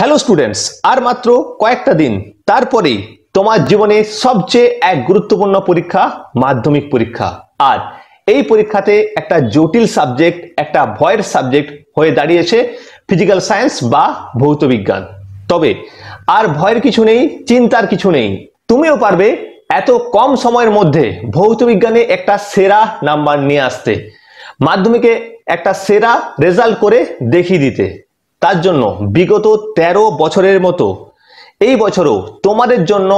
hello students are মাত্র কয়েকটা দিন তারপরেই তোমার জীবনে সবচেয়ে এক গুরুত্বপূর্ণ পরীক্ষা মাধ্যমিক পরীক্ষা আর এই পরীক্ষাতে একটা জটিল সাবজেক্ট একটা ভয়ের সাবজেক্ট হয়ে দাঁড়িয়েছে ফিজিক্যাল সায়েন্স বা ভৌত বিজ্ঞান তবে আর ভয়ের কিছু নেই চিন্তার কিছু নেই তুমিও পারবে এত কম সময়ের মধ্যে ভৌত বিজ্ঞানে একটা সেরা নাম্বার নিয়ে আসতে মাধ্যমিকে একটা সেরা রেজাল্ট করে দেখিয়ে দিতে তার জন্য বিগত ১৩ বছরের মতো এই বছরও তোমাদের জন্য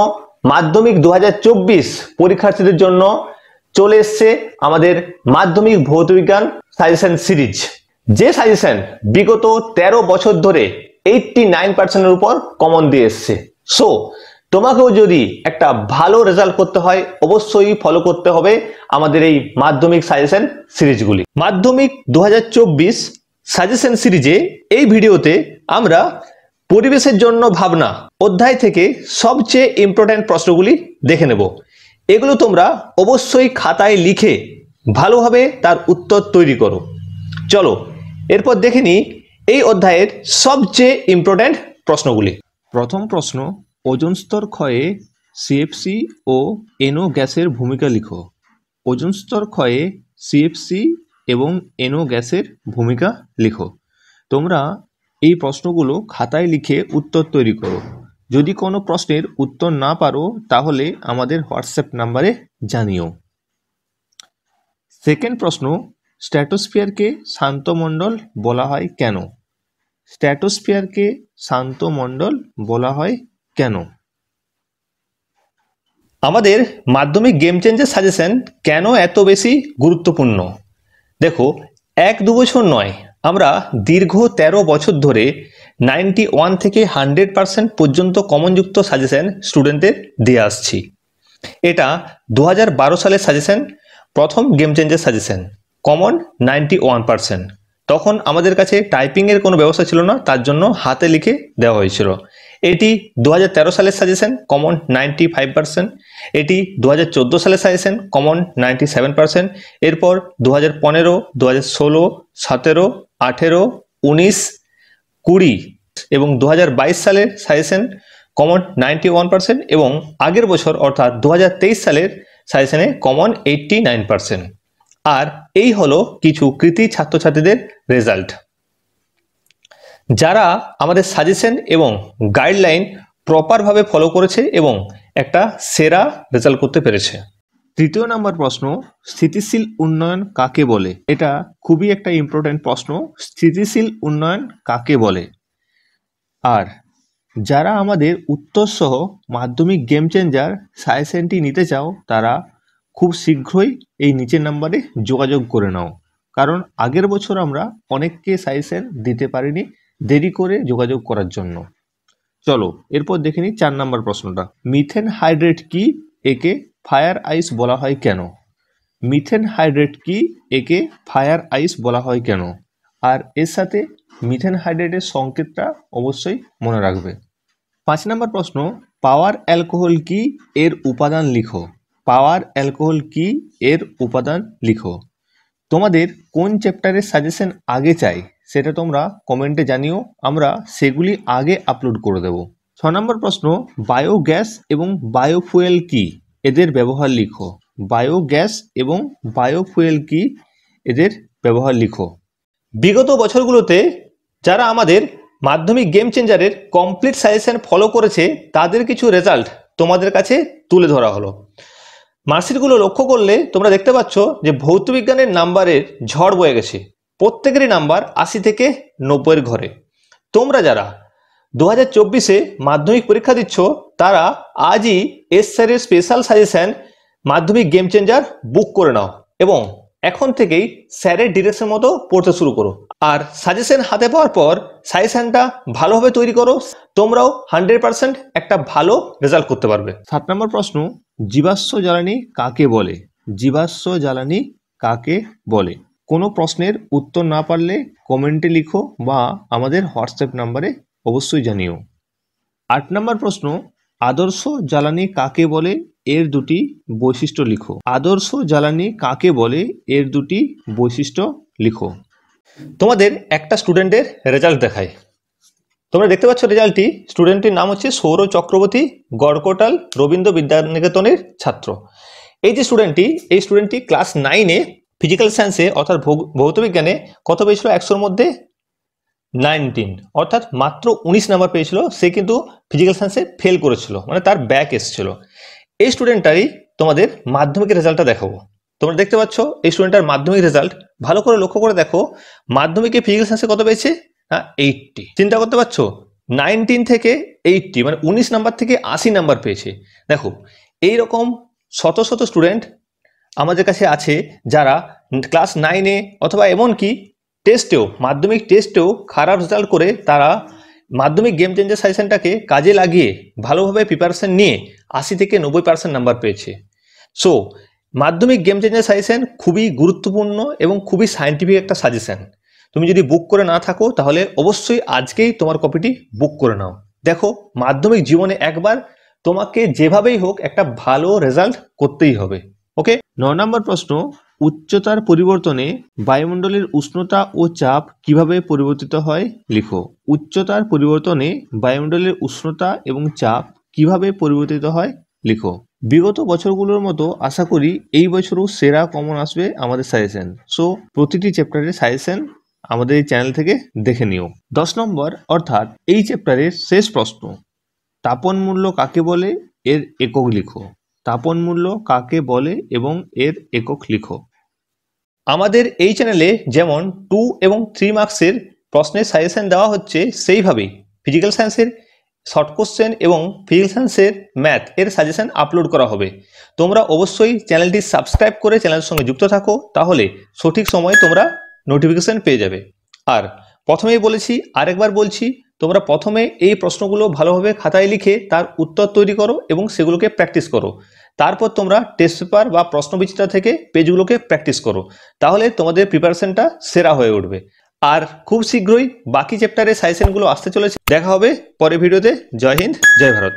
মাধ্যমিক দু পরীক্ষার্থীদের জন্য চলে এসছে আমাদের মাধ্যমিক ভৌতবিজ্ঞান সাজেশন সিরিজ যে সাজেশন বিগত ১৩ বছর ধরে এইটটি নাইন পার্সেন্টের উপর কমন দিয়ে এসছে সো তোমাকেও যদি একটা ভালো রেজাল্ট করতে হয় অবশ্যই ফলো করতে হবে আমাদের এই মাধ্যমিক সাজেশন সিরিজগুলি মাধ্যমিক দু সাজেশন সিরিজে এই ভিডিওতে আমরা পরিবেশের জন্য ভাবনা অধ্যায় থেকে সবচেয়ে ইম্পর্ট্যান্ট প্রশ্নগুলি দেখে নেব এগুলো তোমরা অবশ্যই খাতায় লিখে ভালোভাবে তার উত্তর তৈরি করো চলো এরপর দেখে নিই এই অধ্যায়ের সবচেয়ে ইম্পর্ট্যান্ট প্রশ্নগুলি প্রথম প্রশ্ন ওজন স্তর ক্ষয়ে সিএফসি ও এনো গ্যাসের ভূমিকা লিখো ওজন স্তর ক্ষয়ে সিএফসি এবং এনো গ্যাসের ভূমিকা লেখো তোমরা এই প্রশ্নগুলো খাতায় লিখে উত্তর তৈরি করো যদি কোনো প্রশ্নের উত্তর না পারো তাহলে আমাদের হোয়াটসঅ্যাপ নাম্বারে জানিও সেকেন্ড প্রশ্ন স্ট্র্যাটোস্ফিয়ারকে শান্তমণ্ডল বলা হয় কেন স্ট্র্যাটোস্ফিয়ারকে শান্তমণ্ডল বলা হয় কেন আমাদের মাধ্যমিক গেম চেঞ্জের সাজেশন কেন এত বেশি গুরুত্বপূর্ণ দেখো এক দু বছর নয় আমরা দীর্ঘ ১৩ বছর ধরে নাইনটি ওয়ান থেকে হান্ড্রেড পার্সেন্ট পর্যন্ত কমনযুক্ত সাজেশন স্টুডেন্টদের দিয়ে আসছি এটা দু সালের সাজেশন প্রথম গেম চেঞ্জের suggestion common ninety one percent তখন আমাদের কাছে টাইপিংয়ের কোনো ব্যবস্থা ছিল না তার জন্য হাতে লিখে দেওয়া হয়েছিল এটি দু সালের সাজেশন কমন নাইনটি ফাইভ এটি দু সালের সাজেশন কমন নাইনটি সেভেন এরপর দু হাজার পনেরো দু হাজার ষোলো সতেরো আঠেরো উনিশ কুড়ি এবং দু সালের সাজেশন কমন নাইনটি ওয়ান এবং আগের বছর অর্থাৎ দু সালের সাজেশনে কমন এইটটি নাইন আর এই হলো কিছু কৃতি ছাত্রছাত্রীদের রেজাল্ট যারা আমাদের সাজেশন এবং গাইডলাইন প্রপারভাবে ফলো করেছে এবং একটা সেরা রেজাল্ট করতে পেরেছে তৃতীয় নাম্বার প্রশ্ন স্থিতিশীল উন্নয়ন কাকে বলে এটা খুবই একটা ইম্পর্টেন্ট প্রশ্ন স্থিতিশীল উন্নয়ন কাকে বলে আর যারা আমাদের উত্তরসহ মাধ্যমিক গেম চেঞ্জার সায়েসেনটি নিতে চাও তারা খুব শীঘ্রই এই নিচের নাম্বারে যোগাযোগ করে নাও কারণ আগের বছর আমরা অনেককে সাজেশন দিতে পারিনি দেরি করে যোগাযোগ করার জন্য চলো এরপর দেখে নিই চার নম্বর প্রশ্নটা মিথেন হাইড্রেট কি একে ফায়ার আইস বলা হয় কেন মিথেন হাইড্রেট কি একে ফায়ার আইস বলা হয় কেন আর এর সাথে মিথেন হাইড্রেটের সংকেতটা অবশ্যই মনে রাখবে পাঁচ নম্বর প্রশ্ন পাওয়ার অ্যালকোহল কি এর উপাদান লিখো পাওয়ার অ্যালকোহল কি এর উপাদান লিখো তোমাদের কোন চ্যাপ্টারের সাজেশন আগে চাই সেটা তোমরা কমেন্টে জানিও আমরা সেগুলি আগে আপলোড করে দেব ছ নম্বর প্রশ্ন বায়োগ্যাস এবং বায়োফুয়েল কি এদের ব্যবহার লিখো বায়োগ্যাস এবং বায়োফুয়েল কি এদের ব্যবহার লিখো বিগত বছরগুলোতে যারা আমাদের মাধ্যমিক গেম চেঞ্জারের কমপ্লিট সাজেশন ফলো করেছে তাদের কিছু রেজাল্ট তোমাদের কাছে তুলে ধরা হলো মার্কশিটগুলো লক্ষ্য করলে তোমরা দেখতে পাচ্ছ যে ভৌতবিজ্ঞানের নাম্বারের ঝড় বয়ে গেছে প্রত্যেকেরই নাম্বার আশি থেকে নব্বইয়ের ঘরে তোমরা যারা দু হাজার চব্বিশে মাধ্যমিক পরীক্ষা দিচ্ছ তারা আজই এস স্যারের স্পেশাল সাজেশন মাধ্যমিক গেম চেঞ্জার বুক করে নাও এবং এখন থেকেই স্যারের ডিরেকশন মতো পড়তে শুরু করো আর সাজেশন হাতে পাওয়ার পর সাজেশনটা ভালোভাবে তৈরি করো তোমরাও হান্ড্রেড পারসেন্ট একটা ভালো রেজাল্ট করতে পারবে সাত নম্বর প্রশ্ন জীবাশ্ম জ্বালানি কাকে বলে জীবাশ্ম জ্বালানি কাকে বলে কোনো প্রশ্নের উত্তর না পারলে কমেন্টে লিখো বা আমাদের হোয়াটসঅ্যাপ নাম্বারে অবশ্যই জানিও আট নম্বর প্রশ্ন আদর্শ জ্বালানি কাকে বলে এর দুটি বৈশিষ্ট্য লিখো আদর্শ জ্বালানি কাকে বলে এর দুটি বৈশিষ্ট্য লিখো তোমাদের একটা স্টুডেন্টের রেজাল্ট দেখায় তোমরা দেখতে পাচ্ছ রেজাল্টটি স্টুডেন্টটির নাম হচ্ছে সৌর চক্রবর্তী গড়কোটাল রবীন্দ্র বিদ্যানিকেতনের ছাত্র এই যে স্টুডেন্টটি এই স্টুডেন্টটি ক্লাস নাইনে ফিজিক্যাল সায়েন্সে অর্থাৎ ভৌতবিজ্ঞানে কত পেয়েছিল একশোর মধ্যে নাইনটিন অর্থাৎ মাত্র উনিশ নাম্বার পেয়েছিল সে কিন্তু ফিজিক্যাল সায়েন্সে ফেল করেছিল মানে তার ব্যাক এসেছিল এই স্টুডেন্টটারই তোমাদের মাধ্যমিকের রেজাল্টটা দেখাবো তোমরা দেখতে পাচ্ছ এই স্টুডেন্টটার মাধ্যমিক রেজাল্ট ভালো করে লক্ষ্য করে দেখো মাধ্যমিকে ফিজিক্যাল সায়েন্সে কত পেয়েছে না হ্যাঁ, এইটটি চিন্তা করতে পারছো নাইনটিন থেকে এইটটি মানে উনিশ নাম্বার থেকে আশি নাম্বার পেয়েছে দেখো এই রকম শত শত স্টুডেন্ট আমাদের কাছে আছে যারা ক্লাস নাইনে অথবা এমনকি টেস্টেও মাধ্যমিক টেস্টেও খারাপ রেজাল্ট করে তারা মাধ্যমিক গেম চেঞ্জার সাজেশনটাকে কাজে লাগিয়ে ভালোভাবে প্রিপারেশন নিয়ে আশি থেকে নব্বই পার্সেন্ট নাম্বার পেয়েছে সো মাধ্যমিক গেম চেঞ্জার সাজেশন খুবই গুরুত্বপূর্ণ এবং খুবই সায়েন্টিফিক একটা সাজেশন তুমি যদি বুক করে না থাকো তাহলে অবশ্যই আজকেই তোমার কপিটি বুক করে নাও দেখো মাধ্যমিক জীবনে একবার তোমাকে যেভাবেই হোক একটা ভালো রেজাল্ট করতেই হবে ন নম্বর প্রশ্ন উচ্চতার পরিবর্তনে বায়ুমণ্ডলের উষ্ণতা ও চাপ কিভাবে পরিবর্তিত হয় লিখো উচ্চতার পরিবর্তনে বায়ুমণ্ডলের উষ্ণতা এবং চাপ কিভাবে পরিবর্তিত হয় লিখো বিগত বছরগুলোর মতো আশা করি এই বছরও সেরা কমন আসবে আমাদের সাজেশন সো প্রতিটি চ্যাপ্টারের সাজেশন আমাদের এই চ্যানেল থেকে দেখে নিও দশ নম্বর অর্থাৎ এই চ্যাপ্টারের শেষ প্রশ্ন তাপন মূল্য কাকে বলে এর একক লিখো তাপন মূল্য কাকে বলে এবং এর একক লিখো আমাদের এই চ্যানেলে যেমন টু এবং থ্রি মার্কসের প্রশ্নের সাজেশান দেওয়া হচ্ছে সেইভাবেই ফিজিক্যাল সায়েন্সের শর্ট কোশ্চেন এবং ফিজিক্যাল সায়েন্সের ম্যাথ এর সাজেশন আপলোড করা হবে তোমরা অবশ্যই চ্যানেলটি সাবস্ক্রাইব করে চ্যানেলের সঙ্গে যুক্ত থাকো তাহলে সঠিক সময়ে তোমরা নোটিফিকেশান পেয়ে যাবে আর প্রথমেই বলেছি আরেকবার বলছি তোমরা প্রথমে এই প্রশ্নগুলো ভালোভাবে খাতায় লিখে তার উত্তর তৈরি করো এবং সেগুলোকে প্র্যাকটিস করো তারপর তোমরা টেস্ট পেপার বা প্রশ্নবিচিতা থেকে পেজগুলোকে প্র্যাকটিস করো তাহলে তোমাদের প্রিপারেশনটা সেরা হয়ে উঠবে আর খুব শীঘ্রই বাকি চ্যাপ্টারে সাজেশনগুলো আসতে চলেছে দেখা হবে পরে ভিডিওতে জয় হিন্দ জয় ভারত